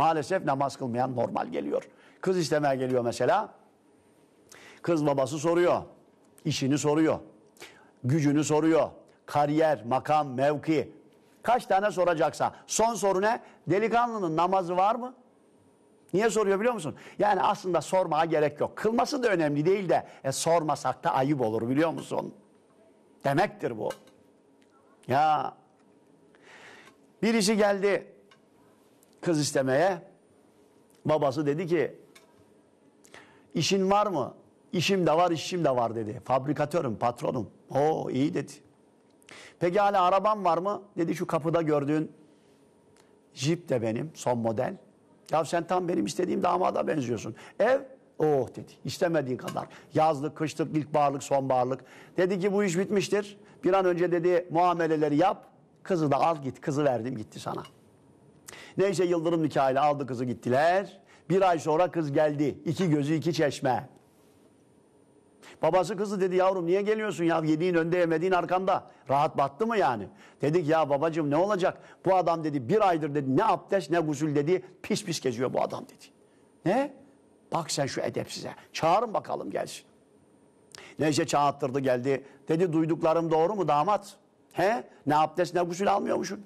Maalesef namaz kılmayan normal geliyor. Kız istemeye geliyor mesela. Kız babası soruyor. işini soruyor. Gücünü soruyor. Kariyer, makam, mevki. Kaç tane soracaksa. Son soru ne? Delikanlının namazı var mı? Niye soruyor biliyor musun? Yani aslında sormaya gerek yok. Kılması da önemli değil de e, sormasak da ayıp olur biliyor musun? Demektir bu. Ya birisi geldi kız istemeye. Babası dedi ki işin var mı? İşim de var, işim de var dedi. Fabrikatörüm, patronum. O iyi dedi. Peki hala arabam var mı? Dedi şu kapıda gördüğün jip de benim, son model. Ya sen tam benim istediğim damada benziyorsun. Ev? Oh dedi. İstemediğin kadar. Yazlık, kışlık, ilkbaharlık, sonbaharlık. Dedi ki bu iş bitmiştir. Bir an önce dedi muameleleri yap. Kızı da al git. Kızı verdim gitti sana.'' Neyse Yıldırım nikahıyla aldı kızı gittiler. Bir ay sonra kız geldi. İki gözü iki çeşme. Babası kızı dedi yavrum niye geliyorsun ya yediğin önde yemediğin arkanda. Rahat battı mı yani? Dedik ya babacığım ne olacak? Bu adam dedi bir aydır dedi ne abdest ne gusül dedi pis pis geziyor bu adam dedi. Ne? Bak sen şu edepsize. Çağırın bakalım gelsin. Neyse çağırttırdı geldi. Dedi duyduklarım doğru mu damat? He? Ne abdest ne gusül almıyormuşsun.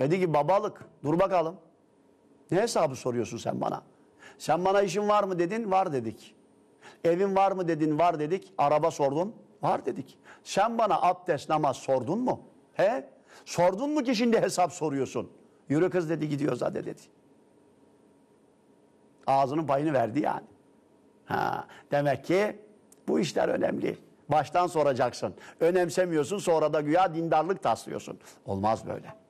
Dedi ki babalık dur bakalım. Ne hesabı soruyorsun sen bana? Sen bana işin var mı dedin? Var dedik. Evin var mı dedin? Var dedik. Araba sordun? Var dedik. Sen bana abdest namaz sordun mu? He? Sordun mu ki şimdi hesap soruyorsun? Yürü kız dedi gidiyoruz hadi dedi. Ağzının payını verdi yani. Ha, demek ki bu işler önemli. Baştan soracaksın. Önemsemiyorsun sonra da güya dindarlık taslıyorsun. Olmaz böyle.